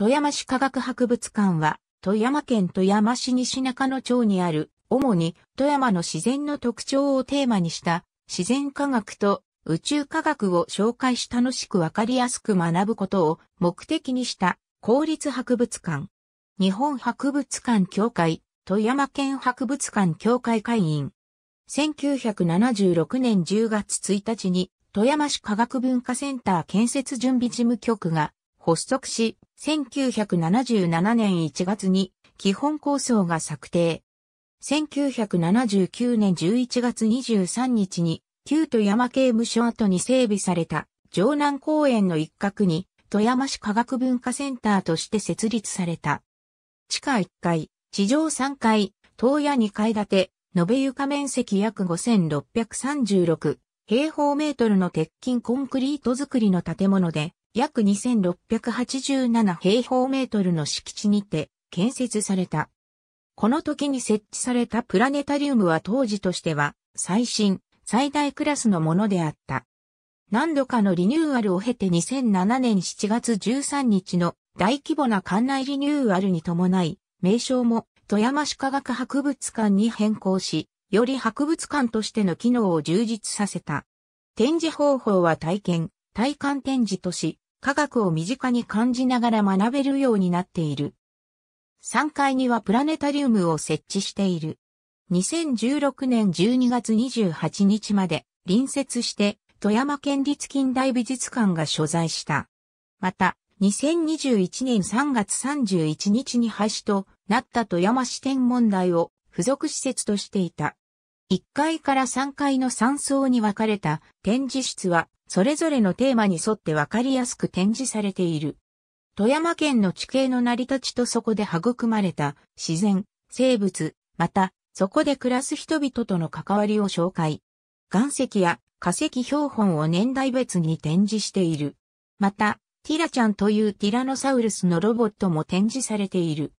富山市科学博物館は、富山県富山市西中野町にある、主に富山の自然の特徴をテーマにした自然科学と宇宙科学を紹介し楽しくわかりやすく学ぶことを目的にした公立博物館。日本博物館協会、富山県博物館協会会員。1976年10月1日に富山市科学文化センター建設準備事務局が発足し、1977年1月に基本構想が策定。1979年11月23日に旧富山刑務所跡に整備された城南公園の一角に富山市科学文化センターとして設立された。地下1階、地上3階、東屋2階建て、延べ床面積約5636平方メートルの鉄筋コンクリート造りの建物で、約2687平方メートルの敷地にて建設された。この時に設置されたプラネタリウムは当時としては最新、最大クラスのものであった。何度かのリニューアルを経て2007年7月13日の大規模な館内リニューアルに伴い、名称も富山市科学博物館に変更し、より博物館としての機能を充実させた。展示方法は体験、体感展示とし、科学を身近に感じながら学べるようになっている。3階にはプラネタリウムを設置している。2016年12月28日まで隣接して富山県立近代美術館が所在した。また、2021年3月31日に廃止となった富山支店問題を付属施設としていた。1階から3階の3層に分かれた展示室は、それぞれのテーマに沿って分かりやすく展示されている。富山県の地形の成り立ちとそこで育まれた自然、生物、また、そこで暮らす人々との関わりを紹介。岩石や化石標本を年代別に展示している。また、ティラちゃんというティラノサウルスのロボットも展示されている。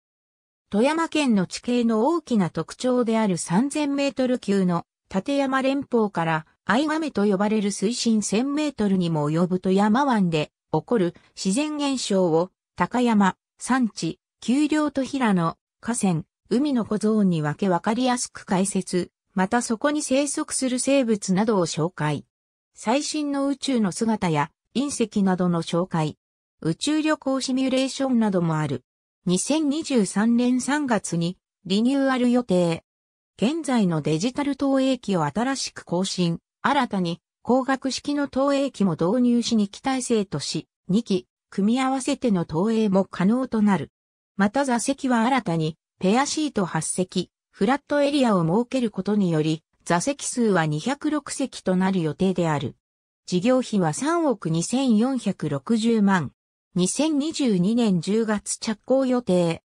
富山県の地形の大きな特徴である3000メートル級の立山連峰から藍亀と呼ばれる水深1000メートルにも及ぶ富山湾で起こる自然現象を高山、山地、丘陵と平野、河川、海の小ゾーンに分け分かりやすく解説、またそこに生息する生物などを紹介。最新の宇宙の姿や隕石などの紹介、宇宙旅行シミュレーションなどもある。2023年3月にリニューアル予定。現在のデジタル投影機を新しく更新、新たに光学式の投影機も導入し2機体制とし、2機、組み合わせての投影も可能となる。また座席は新たに、ペアシート8席、フラットエリアを設けることにより、座席数は206席となる予定である。事業費は3億2460万。2022年10月着工予定。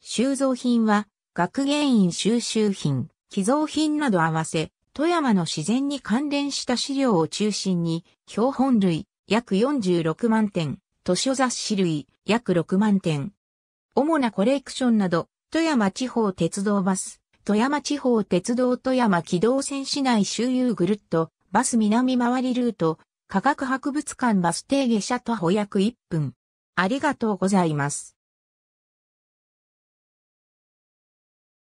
収蔵品は、学芸員収集品、寄贈品など合わせ、富山の自然に関連した資料を中心に、標本類、約46万点、図書雑誌類、約6万点。主なコレクションなど、富山地方鉄道バス、富山地方鉄道富山機動線市内周遊ぐるっと、バス南回りルート、科学博物館バス停下車徒歩約1分。ありがとうございます。